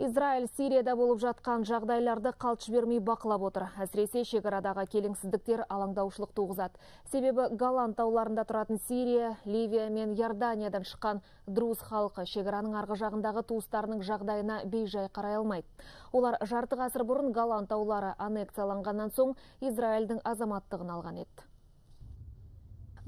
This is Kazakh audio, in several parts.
Израиль Сирияда болып жатқан жағдайларды қалт бермей бақылап отыр. Әсіресе шекарадағы келіңсіздіктер алаңдаушылық туғызады. Себебі Галан тауларында тұратын Сирия, Ливия мен Ярданиядан шыққан друз халқы шекараның арғы жағындағы туыстарының жағдайына бейжай қарай алмайды. Олар жарты ғасыр бұрын Галан таулары аннекцияланғаннан соң Израильдің азаматтығын алған еді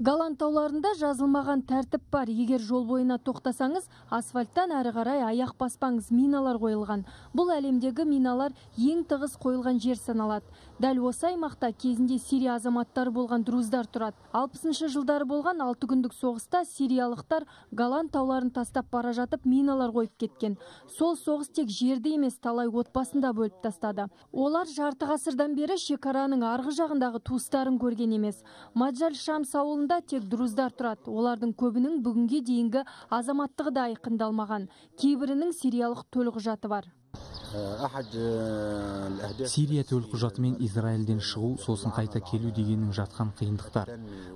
голланд тауларында жазылмаған тәртіп бар егер жол бойына тоқтасаңыз асфальттан әрі қарай аяқ баспаңыз миналар қойылған бұл әлемдегі миналар ең тығыз қойылған жер саналады дәл осы аймақта кезінде сирия азаматтары болған друздар тұрады 60-шы жылдары болған алты күндік соғыста сириялықтар голланд тауларын тастап бара жатып миналар қойып кеткен сол соғыс тек жерде емес талай отбасында бөліп тастады олар жарты ғасырдан бері шекараның арғы жағындағы туыстарын көрген емес маджаль Шам ауылының да тек дұрыздар тұрады олардың көбінің бүгінге дейінгі азаматтығы да айқындалмаған кейбірінің сириялық төлқұжаты бар э, э, сирия төлқұжатымен мен израильден шығу сосын қайта келу дегеннің жатқан қиындықтар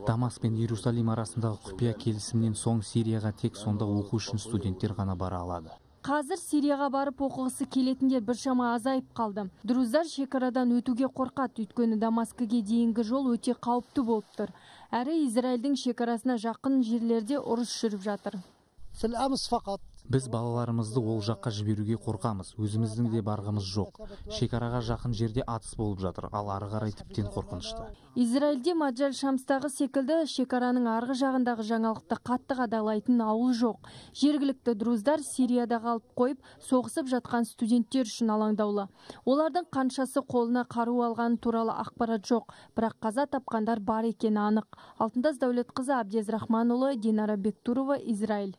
дамас пен иерусалим арасындағы құпия келісімнен соң сирияға тек сонда оқу үшін студенттер ғана бара алады Қазір Сирияға барып оқығысы келетіндер біршама азайып қалды. Друздар шекарадан өтуге қорқат, өйткені Дамаскіге дейінгі жол өте қауіпті болып тұр. Әрі Израильдің шекарасына жақын жерлерде ұрыс жүріп жатыр. Сіл әміз фақат біз балаларымызды ол жаққа жіберуге қорқамыз өзіміздің де барғымыз жоқ шекараға жақын жерде атыс болып жатыр ал ары қарай тіптен қорқынышты израильде маджаль шамстағы секілді шекараның арғы жағындағы жаңалықты қатты қадалайтын ауыл жоқ жергілікті друздар сирияда қалып қойып соғысып жатқан студенттер үшін алаңдаулы олардың қаншасы қолына қару алғаны туралы ақпарат жоқ бірақ қаза тапқандар бар екені анық алтындас дәулетқызы әбдез рахманұлы динара бектурова израиль